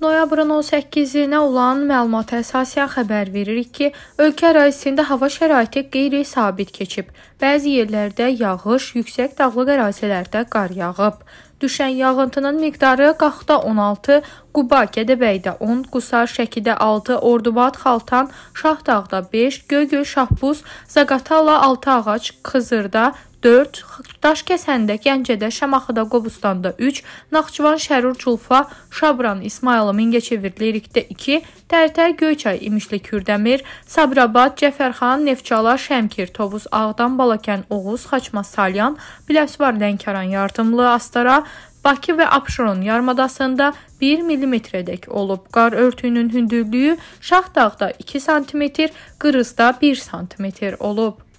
Noyabrın 18-nə olan məlumata əsasən xəbər veririk ki, ölkə ərazisində hava şəraiti qeyri-sabit keçib. Bəzi yerlərdə yağış, yüksək dağlıq ərazilərdə qar yağıb. Düşən yağıntının miqdarı Qaxda 16, Quba, Gədəbəydə 10, Qusar, Şəkidə 6, Ordubad, Xaltan, Şahdağda 5, Göygöl, Şahbuz, Zaqatala, Altıağac, Xızırda, 4, Daşkəsəndə, Gəncədə, Şamaxıda, Qobustanda 3, Naxçıvan, Şərur, Culfa, Şabran, İsmayılı, Mingəçevir, Lirikdə 2, Tərtər, Göyçay, İmişli, Kürdəmir, Sabirabad, Cəfərxan, Neftçala, Şəmkir, Tovuz, Ağdam, Balakən, Oğuz, Xaçmaz, Salyan, Biləsvar, Lənkəran, Yardımlı, Astara, Bakı və Abşeron yarımadasında 1 mm-dək olub. Qar örtüyünün hündürlüyü Şahdağda 2 sm, Qırızda 1 sm olub.